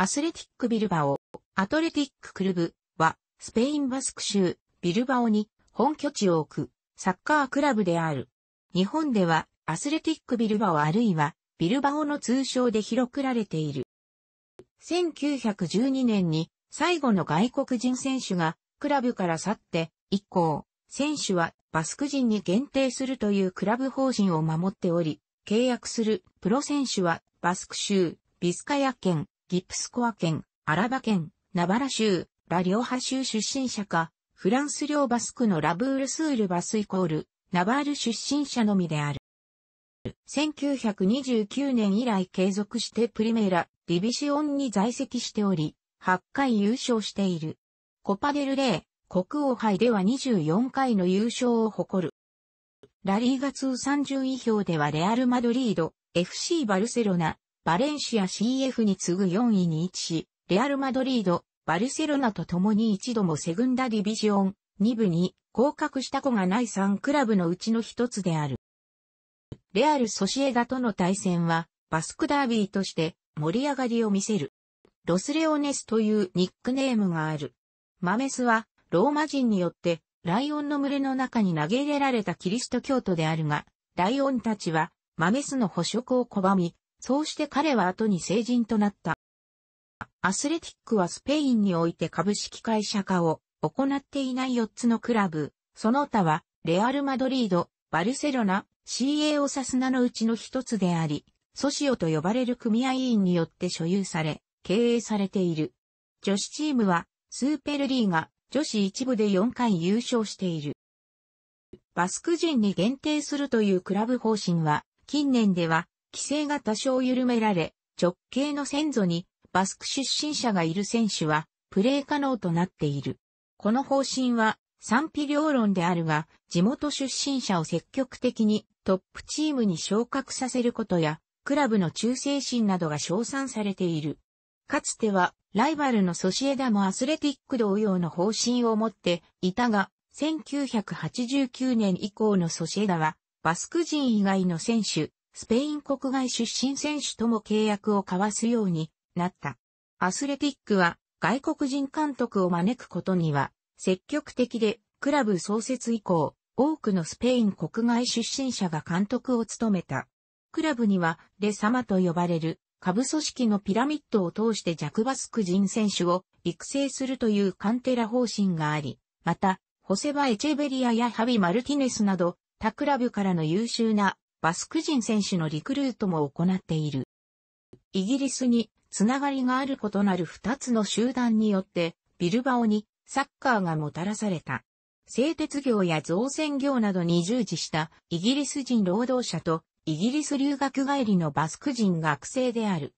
アスレティックビルバオ、アトレティッククルブは、スペインバスク州、ビルバオに本拠地を置く、サッカークラブである。日本では、アスレティックビルバオあるいは、ビルバオの通称で広くられている。1912年に、最後の外国人選手が、クラブから去って、以降、選手はバスク人に限定するというクラブ方針を守っており、契約するプロ選手はバスク州、ビスカヤ県、ギプスコア県、アラバ県、ナバラ州、ラリオハ州出身者か、フランス領バスクのラブールスールバスイコール、ナバール出身者のみである。1929年以来継続してプリメーラ、ディビシオンに在籍しており、8回優勝している。コパデルレー、国王杯では24回の優勝を誇る。ラリーガ通30位表ではレアル・マドリード、FC バルセロナ、バレンシア CF に次ぐ4位に位置し、レアル・マドリード、バルセロナと共に一度もセグンダディビジオン2部に降格した子がない3クラブのうちの一つである。レアル・ソシエダとの対戦は、バスクダービーとして盛り上がりを見せる。ロスレオネスというニックネームがある。マメスは、ローマ人によって、ライオンの群れの中に投げ入れられたキリスト教徒であるが、ライオンたちは、マメスの捕食を拒み、そうして彼は後に成人となった。アスレティックはスペインにおいて株式会社化を行っていない4つのクラブ、その他はレアル・マドリード、バルセロナ、CA オサスナのうちの一つであり、ソシオと呼ばれる組合員によって所有され、経営されている。女子チームは、スーペルリーが女子一部で4回優勝している。バスク人に限定するというクラブ方針は、近年では、規制が多少緩められ、直系の先祖にバスク出身者がいる選手はプレー可能となっている。この方針は賛否両論であるが、地元出身者を積極的にトップチームに昇格させることや、クラブの忠誠心などが称賛されている。かつては、ライバルのソシエダもアスレティック同様の方針を持っていたが、1989年以降のソシエダは、バスク人以外の選手、スペイン国外出身選手とも契約を交わすようになった。アスレティックは外国人監督を招くことには積極的でクラブ創設以降多くのスペイン国外出身者が監督を務めた。クラブにはレサマと呼ばれる下部組織のピラミッドを通してジャクバスク人選手を育成するというカンテラ方針があり、また、ホセバ・エチェベリアやハビ・マルティネスなど、他クラブからの優秀なバスク人選手のリクルートも行っている。イギリスにつながりがある異なる二つの集団によってビルバオにサッカーがもたらされた。製鉄業や造船業などに従事したイギリス人労働者とイギリス留学帰りのバスク人学生である。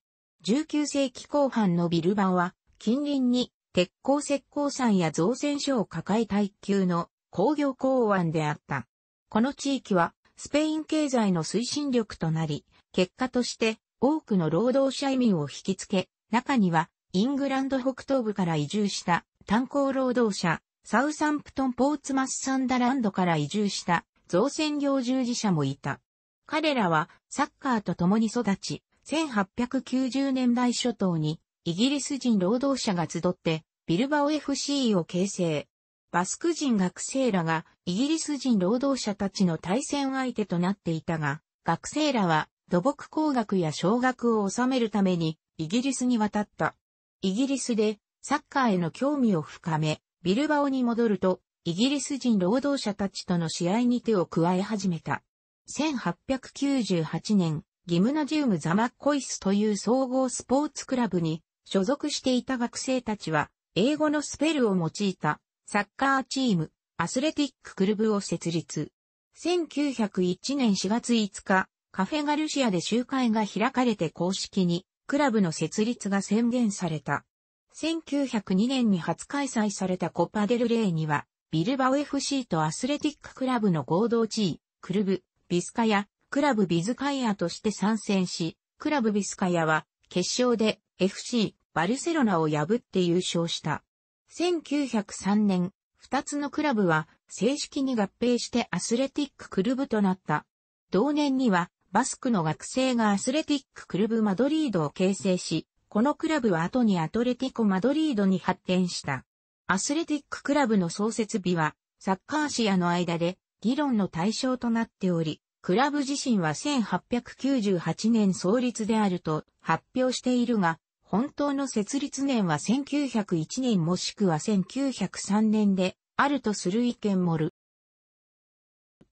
19世紀後半のビルバオは近隣に鉄鋼石膏山や造船所を抱え耐久の工業港湾であった。この地域はスペイン経済の推進力となり、結果として多くの労働者移民を引きつけ、中にはイングランド北東部から移住した炭鉱労働者、サウサンプトンポーツマスサンダランドから移住した造船業従事者もいた。彼らはサッカーと共に育ち、1890年代初頭にイギリス人労働者が集ってビルバオ FC を形成。バスク人学生らがイギリス人労働者たちの対戦相手となっていたが、学生らは土木工学や小学を収めるためにイギリスに渡った。イギリスでサッカーへの興味を深め、ビルバオに戻ると、イギリス人労働者たちとの試合に手を加え始めた。1898年、ギムナジウムザマッコイスという総合スポーツクラブに所属していた学生たちは、英語のスペルを用いたサッカーチーム、アスレティッククルブを設立。1901年4月5日、カフェガルシアで集会が開かれて公式に、クラブの設立が宣言された。1902年に初開催されたコパデルレイには、ビルバオ FC とアスレティッククラブの合同地位、クルブ、ビスカヤ、クラブビズカイアとして参戦し、クラブビスカヤは決勝で FC バルセロナを破って優勝した。1903年、二つのクラブは正式に合併してアスレティッククルブとなった。同年には、バスクの学生がアスレティッククルブマドリードを形成し、このクラブは後にアトレティコマドリードに発展した。アスレティッククラブの創設日は、サッカーシアの間で議論の対象となっており、クラブ自身は1898年創立であると発表しているが、本当の設立年は1901年もしくは1903年で、あるとする意見もる。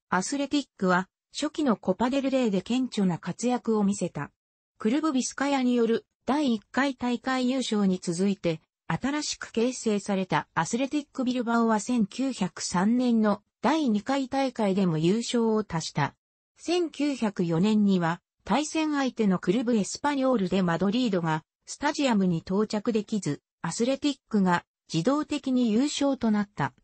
アスレティックは、初期のコパデルレーで顕著な活躍を見せた。クルブビスカヤによる第1回大会優勝に続いて、新しく形成されたアスレティックビルバオは1903年の第2回大会でも優勝を達した。1904年には対戦相手のクルブエスパニョールでマドリードがスタジアムに到着できず、アスレティックが自動的に優勝となった。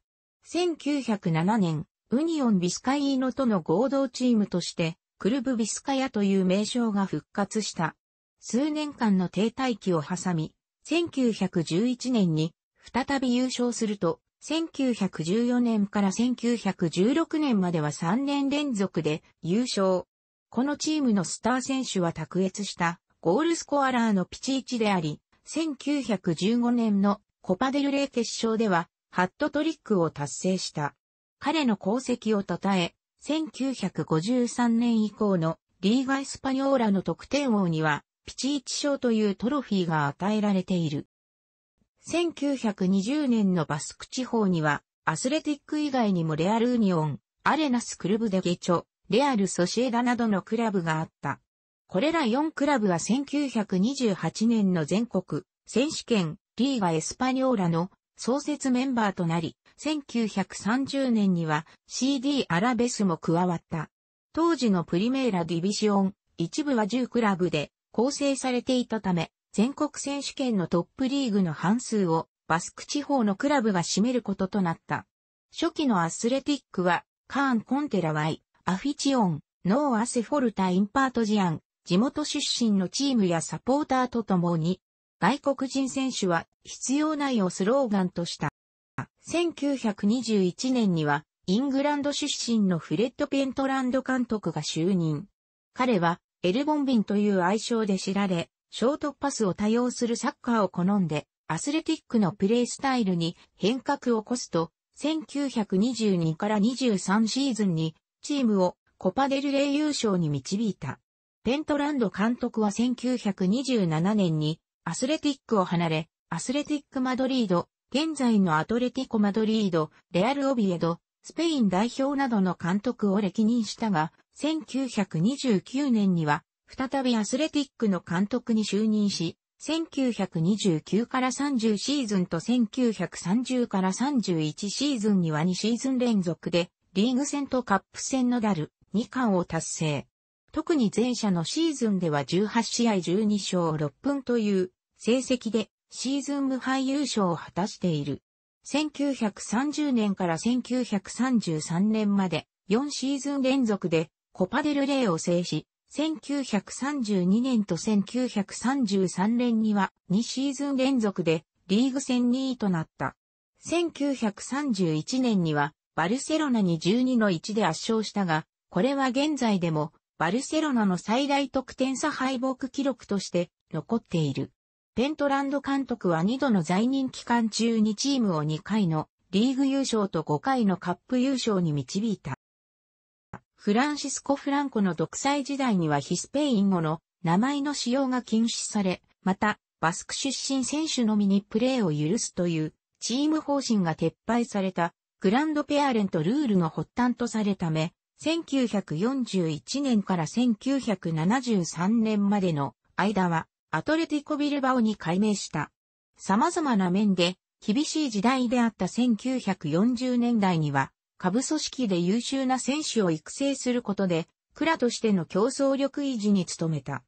1907年、ウニオン・ビスカイーノとの合同チームとして、クルブ・ビスカヤという名称が復活した。数年間の停滞期を挟み、1911年に再び優勝すると、1914年から1916年までは3年連続で優勝。このチームのスター選手は卓越したゴールスコアラーのピチイチであり、1915年のコパデルレー決勝では、ハットトリックを達成した。彼の功績を称え、1953年以降のリーガ・エスパニョーラの得点王には、ピチイチ賞というトロフィーが与えられている。1920年のバスク地方には、アスレティック以外にもレアル・ウニオン、アレナス・クルブ・デ・ゲチョ、レアル・ソシエダなどのクラブがあった。これら4クラブは1928年の全国選手権リーガエスパニョーラの創設メンバーとなり、1930年には CD アラベスも加わった。当時のプリメーラディビシオン、一部は10クラブで構成されていたため、全国選手権のトップリーグの半数をバスク地方のクラブが占めることとなった。初期のアスレティックは、カーン・コンテラワイ、アフィチオン、ノー・アセフォルタ・インパートジアン、地元出身のチームやサポーターと共に、外国人選手は必要ないをスローガンとした。1921年には、イングランド出身のフレッド・ペントランド監督が就任。彼は、エルボンビンという愛称で知られ、ショートパスを多用するサッカーを好んで、アスレティックのプレースタイルに変革を起こすと、1922から23シーズンにチームをコパデルレイ優勝に導いた。ペントランド監督は1927年にアスレティックを離れ、アスレティックマドリード、現在のアトレティコマドリード、レアルオビエド、スペイン代表などの監督を歴任したが、1929年には、再びアスレティックの監督に就任し、1929から30シーズンと1930から31シーズンには2シーズン連続で、リーグ戦とカップ戦のダル、2冠を達成。特に前者のシーズンでは18試合12勝6分という成績でシーズン無敗優勝を果たしている。1930年から1933年まで4シーズン連続でコパデルレイを制し、1932年と1933年には2シーズン連続でリーグ戦2位となった。1931年にはバルセロナに12の1で圧勝したが、これは現在でもバルセロナの最大得点差敗北記録として残っている。ペントランド監督は2度の在任期間中にチームを2回のリーグ優勝と5回のカップ優勝に導いた。フランシスコ・フランコの独裁時代にはヒスペイン語の名前の使用が禁止され、また、バスク出身選手のみにプレーを許すというチーム方針が撤廃されたグランドペアレントルールの発端とされため、1941年から1973年までの間はアトレティコビルバオに改名した。様々な面で厳しい時代であった1940年代には、下部組織で優秀な選手を育成することで、クラとしての競争力維持に努めた。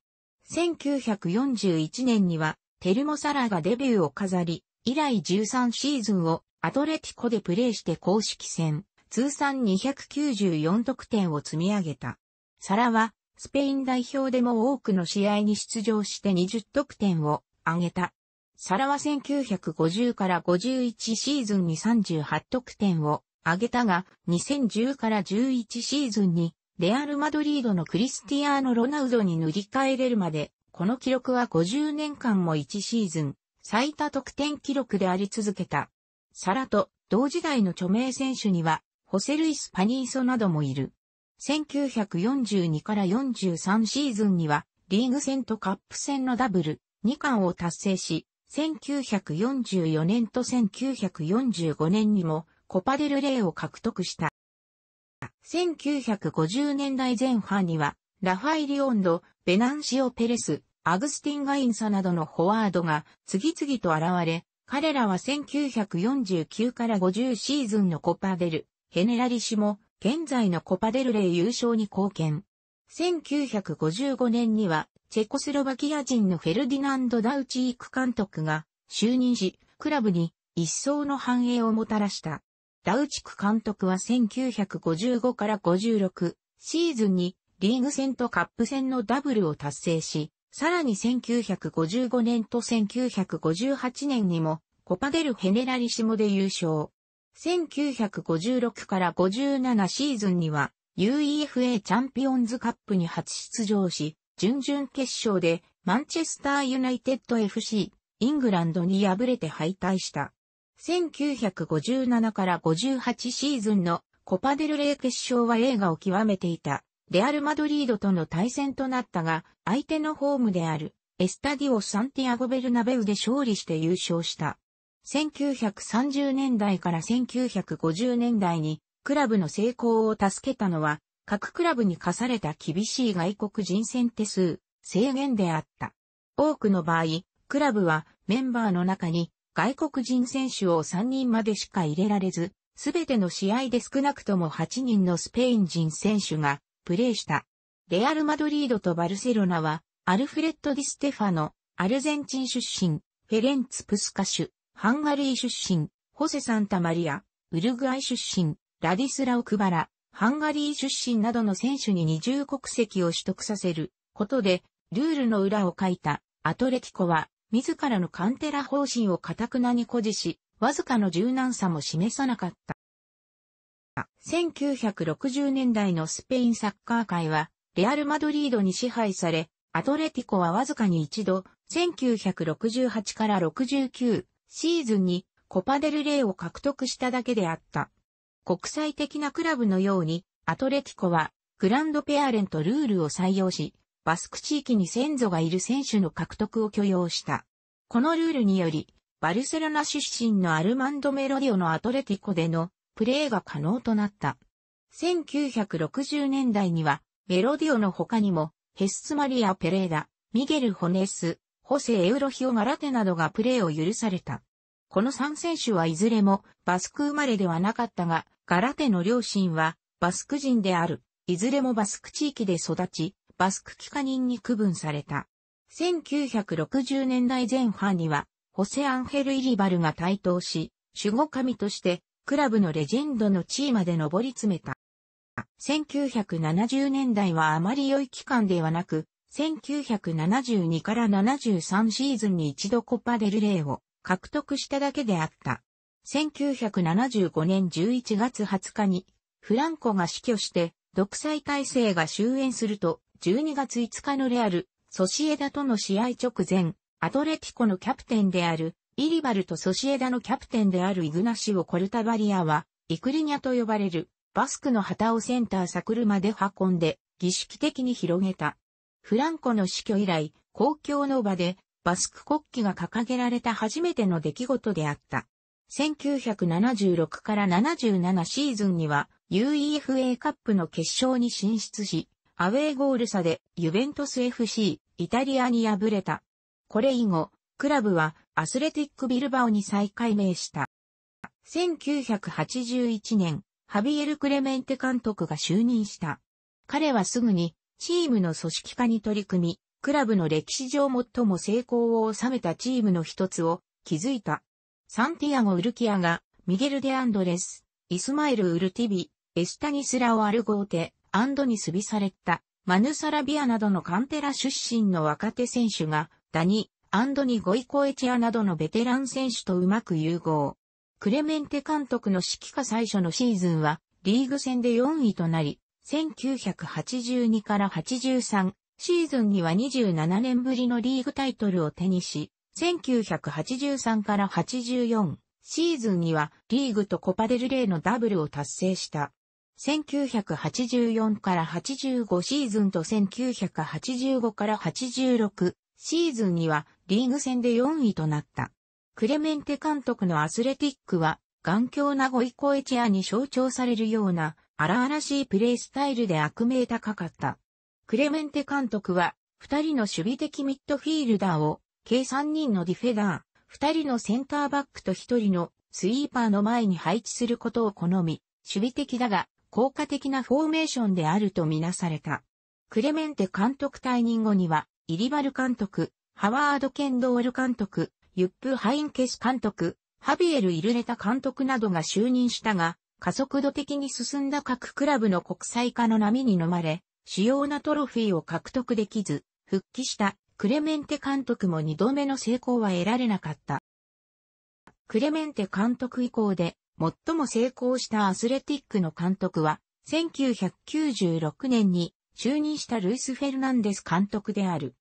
1941年には、テルモサラがデビューを飾り、以来13シーズンをアトレティコでプレーして公式戦、通算294得点を積み上げた。サラは、スペイン代表でも多くの試合に出場して20得点を挙げた。サラは1950から51シーズンに38得点を挙げたが、2010から11シーズンに、レアル・マドリードのクリスティアーノ・ロナウドに塗り替えれるまで、この記録は50年間も1シーズン、最多得点記録であり続けた。サラと同時代の著名選手には、ホセルイス・パニーソなどもいる。1942から43シーズンには、リーグ戦とカップ戦のダブル、2冠を達成し、1944年と1945年にも、コパデルレイを獲得した。1950年代前半には、ラファイリオンド、ベナンシオ・ペレス、アグスティン・ガインサなどのフォワードが次々と現れ、彼らは1949から50シーズンのコパデル、ヘネラリシも、現在のコパデルレイ優勝に貢献。1955年には、チェコスロバキア人のフェルディナンド・ダウチーク監督が就任し、クラブに一層の繁栄をもたらした。ダウチク監督は1955から56シーズンにリーグ戦とカップ戦のダブルを達成し、さらに1955年と1958年にもコパデル・ヘネラリシモで優勝。1956から57シーズンには UEFA チャンピオンズカップに初出場し、準々決勝でマンチェスターユナイテッド FC、イングランドに敗れて敗退した。1957から58シーズンのコパデルレイ決勝は映画を極めていた。レアル・マドリードとの対戦となったが、相手のホームであるエスタディオ・サンティアゴ・ベルナベウで勝利して優勝した。1930年代から1950年代にクラブの成功を助けたのは、各クラブに課された厳しい外国人選手数、制限であった。多くの場合、クラブはメンバーの中に外国人選手を3人までしか入れられず、すべての試合で少なくとも8人のスペイン人選手がプレーした。レアル・マドリードとバルセロナは、アルフレッド・ディ・ステファノ、アルゼンチン出身、フェレンツ・プスカシュ、ハンガリー出身、ホセ・サンタマリア、ウルグアイ出身、ラディスラオ・クバラ、ハンガリー出身などの選手に二重国籍を取得させることで、ルールの裏を書いたアトレティコは、自らのカンテラ方針を堅くなに誇示し、わずかの柔軟さも示さなかった。1960年代のスペインサッカー界は、レアル・マドリードに支配され、アトレティコはわずかに一度、1968から69、シーズンにコパデルレイを獲得しただけであった。国際的なクラブのように、アトレティコは、グランドペアレントルールを採用し、バスク地域に先祖がいる選手の獲得を許容した。このルールにより、バルセロナ出身のアルマンド・メロディオのアトレティコでのプレーが可能となった。1960年代には、メロディオの他にも、ヘスツマリア・ペレーダ、ミゲル・ホネス、ホセ・エウロヒオ・ガラテなどがプレーを許された。この3選手はいずれもバスク生まれではなかったが、ガラテの両親はバスク人である。いずれもバスク地域で育ち、バスク帰化人に区分された。1960年代前半には、ホセ・アンヘル・イリバルが台頭し、守護神としてクラブのレジェンドの地位まで上り詰めた。1970年代はあまり良い期間ではなく、1972から73シーズンに一度コパデルレイを獲得しただけであった。1975年11月20日にフランコが死去して独裁体制が終焉すると12月5日のレアル、ソシエダとの試合直前、アトレティコのキャプテンであるイリバルとソシエダのキャプテンであるイグナシオ・コルタバリアはイクリニャと呼ばれるバスクの旗をセンターサクルまで運んで儀式的に広げた。フランコの死去以来、公共の場でバスク国旗が掲げられた初めての出来事であった。1976から77シーズンには UEFA カップの決勝に進出し、アウェーゴール差でユベントス FC イタリアに敗れた。これ以後、クラブはアスレティックビルバオに再改名した。1981年、ハビエル・クレメンテ監督が就任した。彼はすぐにチームの組織化に取り組み、クラブの歴史上最も成功を収めたチームの一つを築いた。サンティアゴ・ウルキアが、ミゲル・デ・アンドレス、イスマイル・ウルティビ、エスタニスラオ・アルゴーテ、アンドニス・ビサレッタ、マヌサラビアなどのカンテラ出身の若手選手が、ダニ、アンドニ・ゴイコエチアなどのベテラン選手とうまく融合。クレメンテ監督の指揮下最初のシーズンは、リーグ戦で4位となり、1982から83シーズンには27年ぶりのリーグタイトルを手にし、1983から84シーズンにはリーグとコパデルレイのダブルを達成した。1984から85シーズンと1985から86シーズンにはリーグ戦で4位となった。クレメンテ監督のアスレティックは頑強なゴイコエチアに象徴されるような荒々しいプレイスタイルで悪名高かった。クレメンテ監督は、二人の守備的ミッドフィールダーを、計三人のディフェダー、二人のセンターバックと一人のスイーパーの前に配置することを好み、守備的だが、効果的なフォーメーションであるとみなされた。クレメンテ監督退任後には、イリバル監督、ハワード・ケンドール監督、ユップ・ハインケス監督、ハビエル・イルレタ監督などが就任したが、加速度的に進んだ各クラブの国際化の波に飲まれ、主要なトロフィーを獲得できず、復帰したクレメンテ監督も2度目の成功は得られなかった。クレメンテ監督以降で最も成功したアスレティックの監督は、1996年に就任したルイス・フェルナンデス監督である。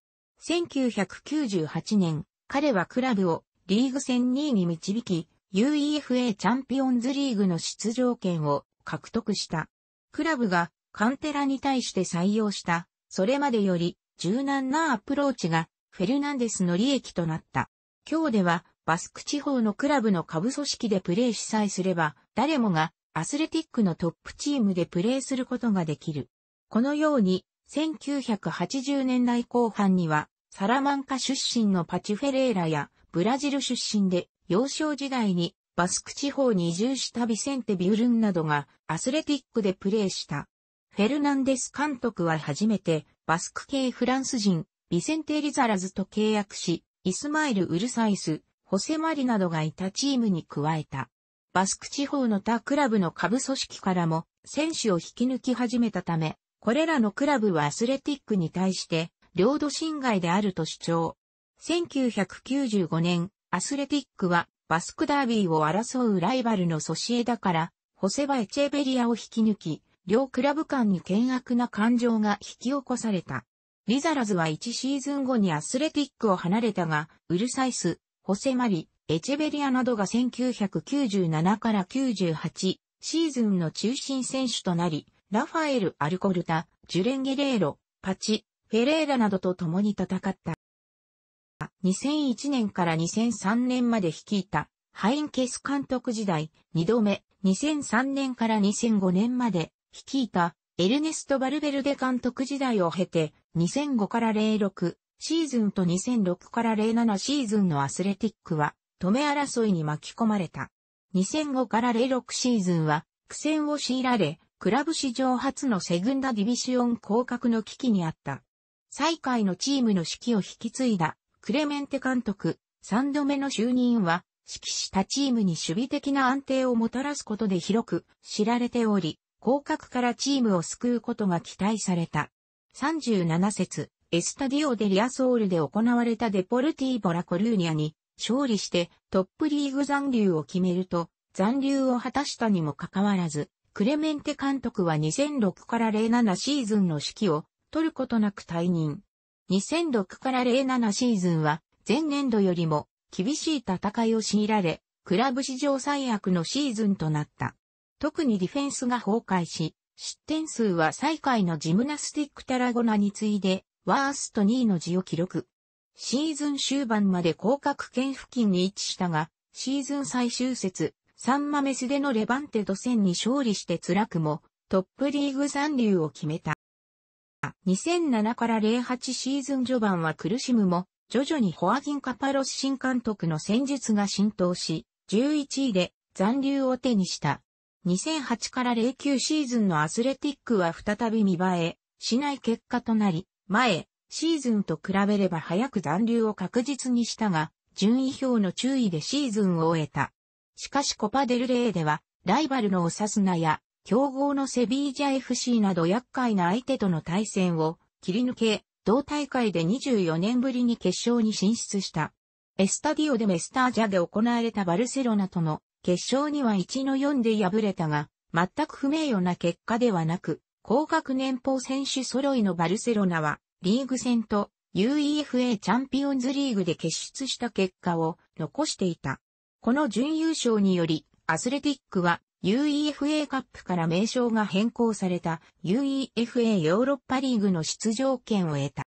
1998年、彼はクラブをリーグ戦2位に導き、UEFA チャンピオンズリーグの出場権を獲得した。クラブがカンテラに対して採用した、それまでより柔軟なアプローチがフェルナンデスの利益となった。今日ではバスク地方のクラブの下部組織でプレーしさえすれば、誰もがアスレティックのトップチームでプレーすることができる。このように、1980年代後半には、サラマンカ出身のパチフェレーラや、ブラジル出身で、幼少時代にバスク地方に移住したビセンテ・ビュルンなどがアスレティックでプレーした。フェルナンデス監督は初めてバスク系フランス人、ビセンテ・リザラズと契約し、イスマイル・ウルサイス、ホセマリなどがいたチームに加えた。バスク地方の他クラブの下部組織からも選手を引き抜き始めたため、これらのクラブはアスレティックに対して領土侵害であると主張。1995年、アスレティックはバスクダービーを争うライバルのソシエダから、ホセバエチェベリアを引き抜き、両クラブ間に険悪な感情が引き起こされた。リザラズは1シーズン後にアスレティックを離れたが、ウルサイス、ホセマリ、エチェベリアなどが1997から98シーズンの中心選手となり、ラファエル・アルコルタ、ジュレンゲレーロ、パチ、フェレーラなどと共に戦った。2001年から2003年まで率いたハインケス監督時代2度目、2003年から2005年まで率いたエルネスト・バルベルデ監督時代を経て2005から06シーズンと2006から07シーズンのアスレティックは止め争いに巻き込まれた。2005から06シーズンは苦戦を強いられ、クラブ史上初のセグンダディビシオン降格の危機にあった。最下位のチームの指揮を引き継いだ、クレメンテ監督、3度目の就任は、指揮したチームに守備的な安定をもたらすことで広く知られており、広角からチームを救うことが期待された。37節、エスタディオデリアソールで行われたデポルティーボラコルーニャに勝利してトップリーグ残留を決めると残留を果たしたにもかかわらず、クレメンテ監督は2006から07シーズンの指揮を取ることなく退任。2006から07シーズンは、前年度よりも厳しい戦いを強いられ、クラブ史上最悪のシーズンとなった。特にディフェンスが崩壊し、失点数は最下位のジムナスティックタラゴナに次いで、ワースト2位の字を記録。シーズン終盤まで降格圏付近に位置したが、シーズン最終節、サンマメスでのレバンテド戦に勝利して辛くも、トップリーグ残留を決めた。2007から08シーズン序盤は苦しむも、徐々にホアギン・カパロス新監督の戦術が浸透し、11位で残留を手にした。2008から09シーズンのアスレティックは再び見栄え、しない結果となり、前、シーズンと比べれば早く残留を確実にしたが、順位表の注意でシーズンを終えた。しかしコパデルレーでは、ライバルのオサスナや強豪のセビージャ FC など厄介な相手との対戦を切り抜け、同大会で24年ぶりに決勝に進出した。エスタディオでメスタージャで行われたバルセロナとの決勝には1の4で敗れたが、全く不名誉な結果ではなく、高額年俸選手揃いのバルセロナは、リーグ戦と UEFA チャンピオンズリーグで決出した結果を残していた。この準優勝により、アスレティックは UEFA カップから名称が変更された UEFA ヨーロッパリーグの出場権を得た。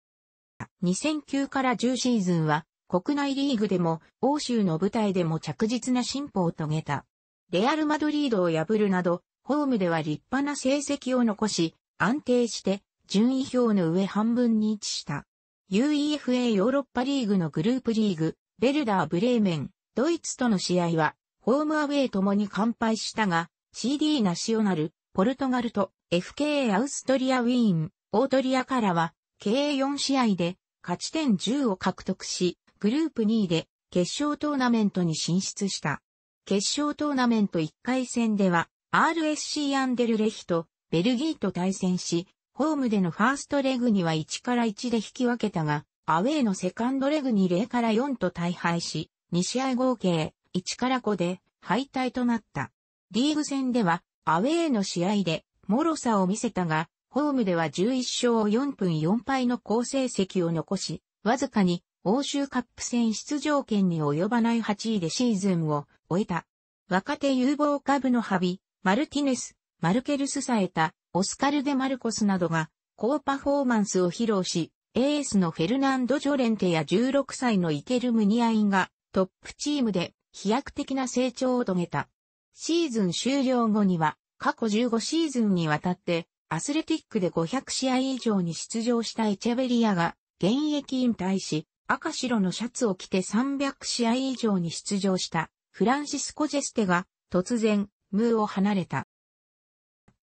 2009から10シーズンは国内リーグでも欧州の舞台でも着実な進歩を遂げた。レアル・マドリードを破るなど、ホームでは立派な成績を残し、安定して順位表の上半分に位置した。UEFA ヨーロッパリーグのグループリーグ、ベルダー・ブレーメン、ドイツとの試合はホームアウェイともに完敗したが、CD ナショナル、ポルトガルと FKA アウストリアウィーン、オートリアからは、計4試合で勝ち点10を獲得し、グループ2位で決勝トーナメントに進出した。決勝トーナメント1回戦では、RSC アンデルレヒとベルギーと対戦し、ホームでのファーストレグには1から1で引き分けたが、アウェーのセカンドレグに0から4と大敗し、2試合合計1から5で敗退となった。リーグ戦ではアウェーの試合で脆さを見せたが、ホームでは11勝4分4敗の好成績を残し、わずかに欧州カップ戦出場権に及ばない8位でシーズンを終えた。若手有望株のハビ、マルティネス、マルケルスサエタ、オスカル・デ・マルコスなどが高パフォーマンスを披露し、エースのフェルナンド・ジョレンテや16歳のイケル・ムニアインがトップチームで飛躍的な成長を遂げた。シーズン終了後には、過去15シーズンにわたって、アスレティックで500試合以上に出場したエチェベリアが、現役引退し、赤白のシャツを着て300試合以上に出場したフランシスコ・ジェステが突然ムーを離れた。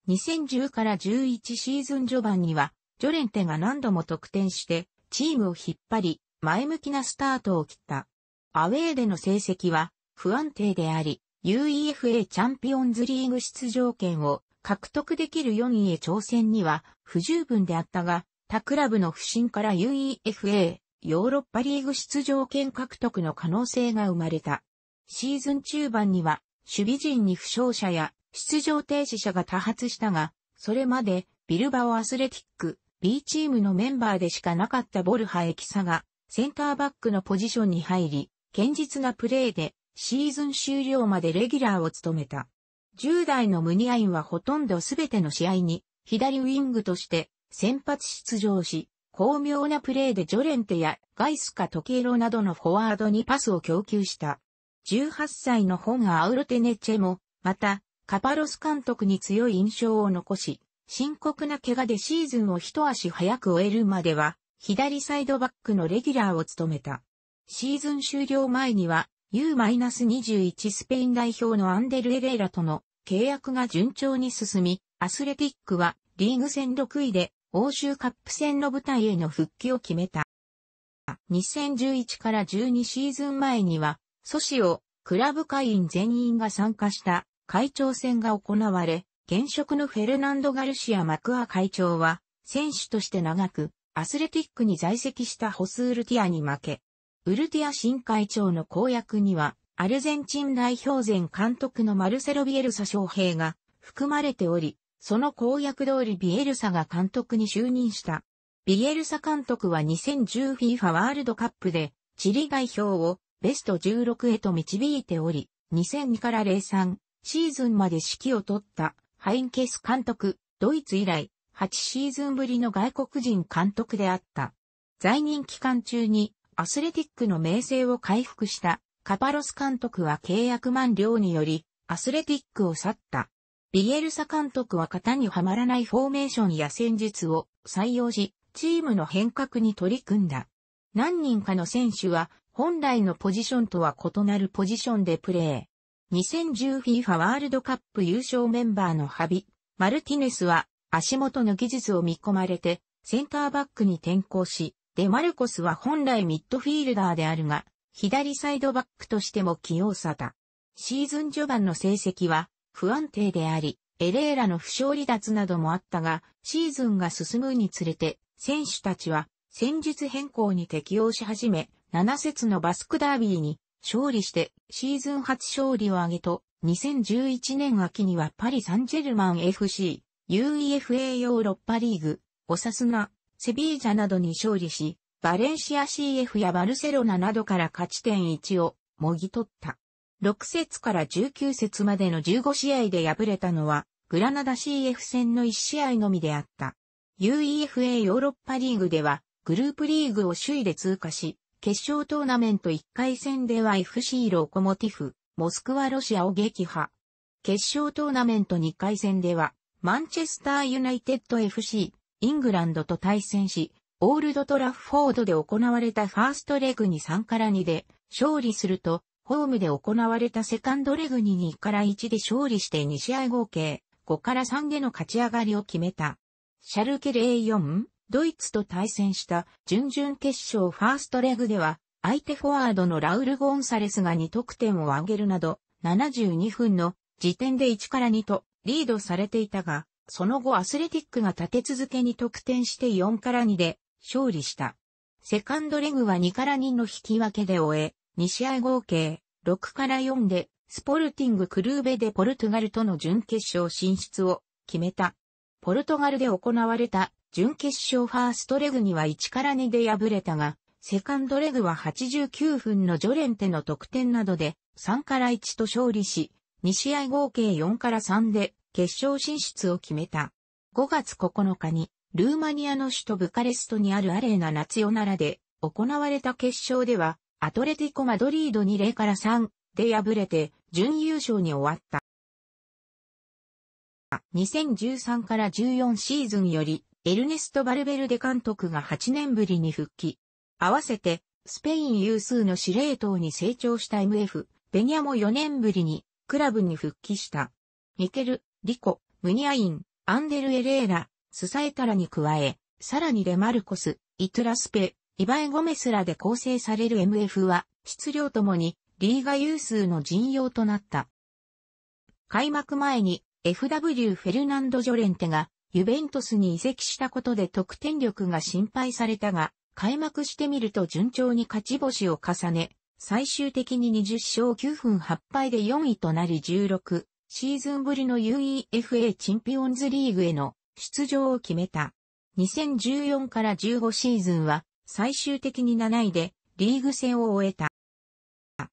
2010から11シーズン序盤にはジョレンテが何度も得点してチームを引っ張り前向きなスタートを切った。アウェーでの成績は不安定であり、UEFA チャンピオンズリーグ出場権を獲得できる4位へ挑戦には不十分であったが、他クラブの不振から UEFA ヨーロッパリーグ出場権獲得の可能性が生まれた。シーズン中盤には守備陣に負傷者や出場停止者が多発したが、それまでビルバオアスレティック B チームのメンバーでしかなかったボルハエキサがセンターバックのポジションに入り、堅実なプレーでシーズン終了までレギュラーを務めた。10代のムニアインはほとんどすべての試合に左ウィングとして先発出場し、巧妙なプレーでジョレンテやガイスカトケイロなどのフォワードにパスを供給した。18歳のホガ・アウロテネチェも、また、カパロス監督に強い印象を残し、深刻な怪我でシーズンを一足早く終えるまでは、左サイドバックのレギュラーを務めた。シーズン終了前には、U-21 スペイン代表のアンデル・エレーラとの契約が順調に進み、アスレティックはリーグ戦6位で欧州カップ戦の舞台への復帰を決めた。2011から12シーズン前には、ソシオ、クラブ会員全員が参加した会長選が行われ、現職のフェルナンド・ガルシア・マクア会長は、選手として長く、アスレティックに在籍したホスールティアに負け、ウルティア新会長の公約には、アルゼンチン代表前監督のマルセロ・ビエルサ将兵が含まれており、その公約通りビエルサが監督に就任した。ビエルサ監督は 2010FIFA ワールドカップで、チリ代表をベスト16へと導いており、2002から03シーズンまで指揮を取ったハインケス監督、ドイツ以来8シーズンぶりの外国人監督であった。在任期間中にアスレティックの名声を回復したカパロス監督は契約満了によりアスレティックを去った。ビエルサ監督は型にはまらないフォーメーションや戦術を採用し、チームの変革に取り組んだ。何人かの選手は本来のポジションとは異なるポジションでプレー。2010FIFA ワールドカップ優勝メンバーのハビ、マルティネスは足元の技術を見込まれてセンターバックに転向し、デマルコスは本来ミッドフィールダーであるが、左サイドバックとしても器用さだ。シーズン序盤の成績は不安定であり、エレーラの負傷離脱などもあったが、シーズンが進むにつれて、選手たちは戦術変更に適応し始め、7節のバスクダービーに勝利してシーズン初勝利を挙げと、2011年秋にはパリ・サンジェルマン FC、UEFA ヨーロッパリーグ、オサスナ、セビージャなどに勝利し、バレンシア CF やバルセロナなどから勝ち点1をもぎ取った。6節から19節までの15試合で敗れたのは、グラナダ CF 戦の1試合のみであった。UEFA ヨーロッパリーグでは、グループリーグを首位で通過し、決勝トーナメント1回戦では FC ロコモティフ、モスクワロシアを撃破。決勝トーナメント2回戦では、マンチェスターユナイテッド FC、イングランドと対戦し、オールドトラフフォードで行われたファーストレグに3から2で勝利すると、ホームで行われたセカンドレグに2から1で勝利して2試合合計5から3での勝ち上がりを決めた。シャルケ04、ドイツと対戦した準々決勝ファーストレグでは、相手フォワードのラウル・ゴンサレスが2得点を挙げるなど、72分の時点で1から2とリードされていたが、その後アスレティックが立て続けに得点して4から2で勝利した。セカンドレグは2から2の引き分けで終え、2試合合計6から4でスポルティングクルーベでポルトガルとの準決勝進出を決めた。ポルトガルで行われた準決勝ファーストレグには1から2で敗れたが、セカンドレグは89分のジョレンテの得点などで3から1と勝利し、2試合合計4から3で決勝進出を決めた。5月9日に、ルーマニアの首都ブカレストにあるアレーナナツヨナラで行われた決勝では、アトレティコ・マドリード2 0から3で敗れて準優勝に終わった。2013から14シーズンより、エルネスト・バルベルデ監督が8年ぶりに復帰。合わせて、スペイン有数の司令塔に成長した MF、ベニャも4年ぶりに、クラブに復帰した。ミケル、リコ、ムニアイン、アンデル・エレーラ、スサエタラに加え、さらにレマルコス、イトラスペ、イバエゴメスらで構成される MF は、質量ともに、リーガ有数の陣容となった。開幕前に、FW フェルナンド・ジョレンテが、ユベントスに移籍したことで得点力が心配されたが、開幕してみると順調に勝ち星を重ね、最終的に20勝9分8敗で4位となり16シーズンぶりの UEFA チンピオンズリーグへの出場を決めた。2014から15シーズンは最終的に7位でリーグ戦を終えた。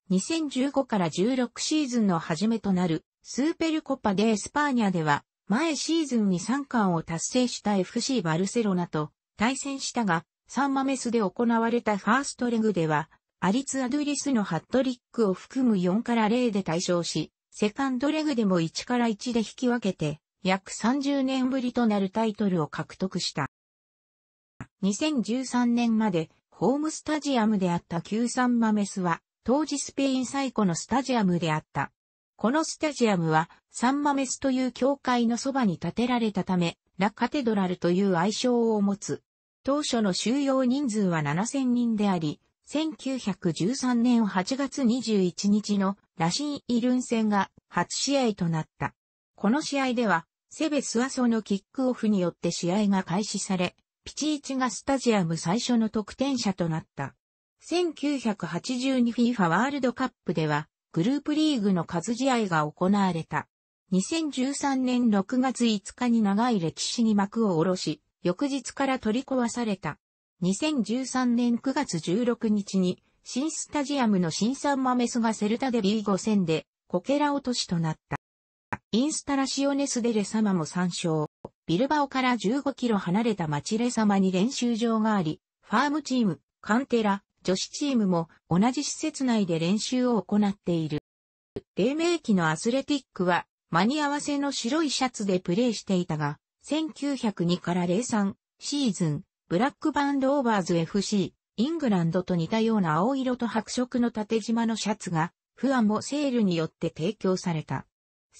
2015から16シーズンの始めとなるスーペルコパデエスパーニャでは前シーズンに3冠を達成した FC バルセロナと対戦したがサンマメスで行われたファーストレグではアリツ・アドゥリスのハットリックを含む4から0で対象しセカンドレグでも1から1で引き分けて、約30年ぶりとなるタイトルを獲得した。2013年まで、ホームスタジアムであった旧サンマメスは、当時スペイン最古のスタジアムであった。このスタジアムは、サンマメスという教会のそばに建てられたため、ラ・カテドラルという愛称を持つ。当初の収容人数は7000人であり、1913年8月21日のラシン・イルン戦が初試合となった。この試合では、セベスアソのキックオフによって試合が開始され、ピチイチがスタジアム最初の得点者となった。1982FIFA ワールドカップでは、グループリーグの数試合が行われた。2013年6月5日に長い歴史に幕を下ろし、翌日から取り壊された。2013年9月16日に新スタジアムの新サンマメスがセルタで B5 戦で、こけら落としとなった。インスタラシオネスデレ様も参照。ビルバオから15キロ離れた町レ様に練習場があり、ファームチーム、カンテラ、女子チームも同じ施設内で練習を行っている。黎明期のアスレティックは、間に合わせの白いシャツでプレーしていたが、1902から03シーズン、ブラックバンドオーバーズ FC、イングランドと似たような青色と白色の縦縞のシャツが、フアモセールによって提供された。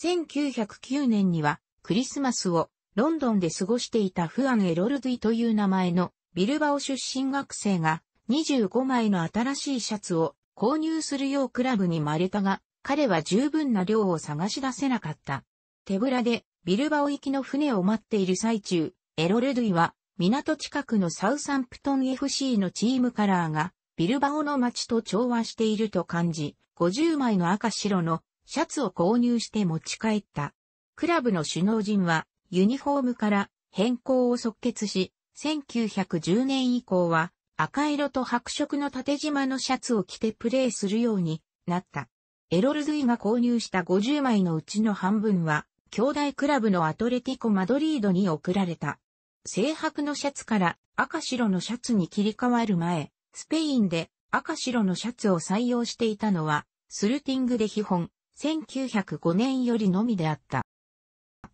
1909年には、クリスマスをロンドンで過ごしていたフアン・エロルドゥイという名前のビルバオ出身学生が25枚の新しいシャツを購入するようクラブにまれたが、彼は十分な量を探し出せなかった。手ぶらでビルバオ行きの船を待っている最中、エロルドゥイは港近くのサウサンプトン FC のチームカラーが、ビルバオの街と調和していると感じ、50枚の赤白のシャツを購入して持ち帰った。クラブの首脳陣は、ユニフォームから変更を即決し、1910年以降は、赤色と白色の縦縞のシャツを着てプレーするようになった。エロルズイが購入した50枚のうちの半分は、兄弟クラブのアトレティコ・マドリードに送られた。青白のシャツから赤白のシャツに切り替わる前、スペインで赤白のシャツを採用していたのは、スルティングで基本、1905年よりのみであった。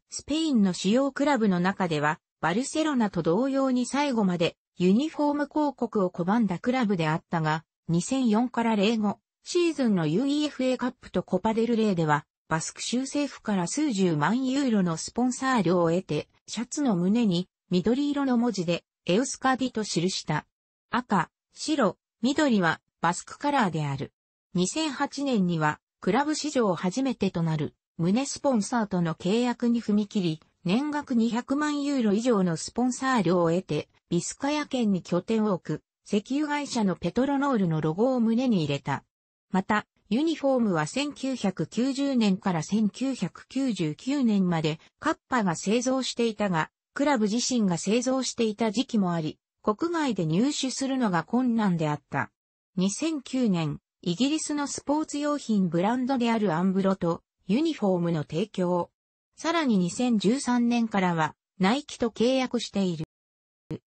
スペインの主要クラブの中では、バルセロナと同様に最後までユニフォーム広告を拒んだクラブであったが、2004から05シーズンの UEFA カップとコパデルレーでは、バスク州政府から数十万ユーロのスポンサー料を得て、シャツの胸に緑色の文字で、エウスカディと記した。赤、白、緑はバスクカラーである。2008年には、クラブ史上初めてとなる、胸スポンサーとの契約に踏み切り、年額200万ユーロ以上のスポンサー料を得て、ビスカヤ県に拠点を置く、石油会社のペトロノールのロゴを胸に入れた。また、ユニフォームは1990年から1999年までカッパが製造していたが、クラブ自身が製造していた時期もあり、国外で入手するのが困難であった。2009年、イギリスのスポーツ用品ブランドであるアンブロとユニフォームの提供。さらに2013年からは、ナイキと契約している。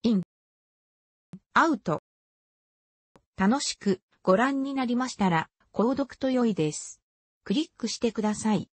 イン。アウト。楽しくご覧になりましたら、購読と良いです。クリックしてください。